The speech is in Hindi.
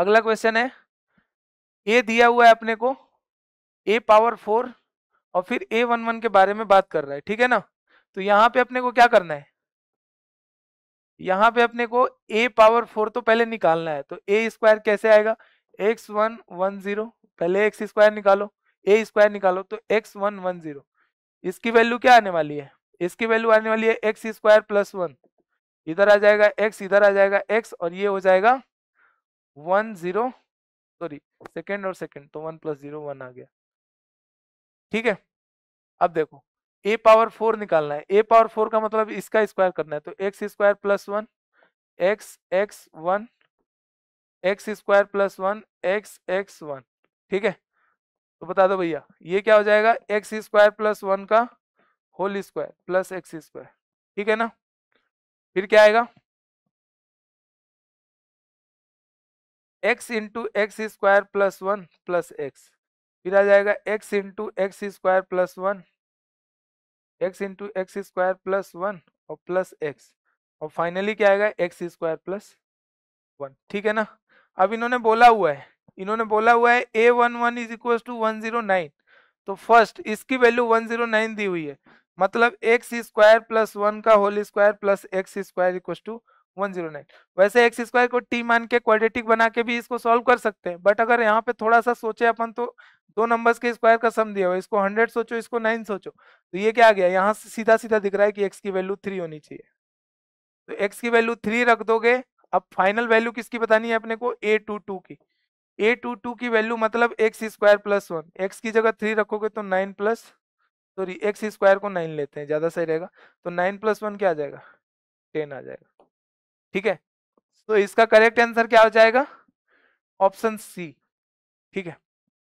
अगला क्वेश्चन है ए दिया हुआ है अपने को ए पावर फोर और फिर ए वन वन के बारे में बात कर रहा है ठीक है ना तो यहाँ पे अपने को क्या करना है यहाँ पे अपने को ए पावर फोर तो पहले निकालना है तो ए स्क्वायर कैसे आएगा एक्स वन वन जीरो पहले एक्स स्क्वायर निकालो ए स्क्वायर निकालो तो एक्स वन वन जीरो इसकी वैल्यू क्या आने वाली है इसकी वैल्यू आने वाली है एक्स स्क्वायर प्लस वन इधर आ जाएगा एक्स इधर आ जाएगा एक्स और ये हो जाएगा वन जीरो सॉरी सेकेंड और सेकेंड तो वन प्लस जीरो वन आ गया ठीक है अब देखो ए पावर फोर निकालना है ए पावर फोर का मतलब इसका स्क्वायर करना है तो X square plus one X X one X square plus one X X one ठीक है तो बता दो भैया ये क्या हो जाएगा एक्स स्क्वायर प्लस वन का whole square plus X square ठीक है ना फिर क्या आएगा X into X square plus one plus X फिर आ जाएगा X into X square plus one X into X square plus one और प्लस एक्स और फाइनली क्या आएगा एक्स स्क्वायर प्लस वन ठीक है ना अब इन्होंने बोला हुआ है इन्होंने बोला हुआ है A one one is equal to one zero nine तो फर्स्ट इसकी वैल्यू वन जीरो नाइन दी हुई है मतलब एक्स स्क्वायर प्लस वन का whole square plus X square equal to one zero nine वैसे एक्स स्क्वायर को टी मान के क्वाड्रेटिक बना के भी इसको सॉल्व कर सकते हैं बट अगर यहाँ पे थोड़ा सा सोचे अपन तो दो नंबर्स के स्क्वायर का सम दिया हुआ इसको हंड्रेड सोचो इसको नाइन सोचो तो ये क्या आ गया यहाँ से सीधा सीधा दिख रहा है कि एक्स की वैल्यू थ्री होनी चाहिए तो एक्स की वैल्यू थ्री रख दोगे अब फाइनल वैल्यू किसकी बतानी है अपने को ए टू टू की ए टू टू की वैल्यू मतलब X square plus one X की जगह थ्री रखोगे तो nine plus sorry X square को नाइन लेते हैं ज़्यादा सही रहेगा तो नाइन प्लस वन क्या आ जाएगा टेन आ जाएगा ठीक है तो इसका करेक्ट आंसर क्या हो जाएगा ऑप्शन सी ठीक है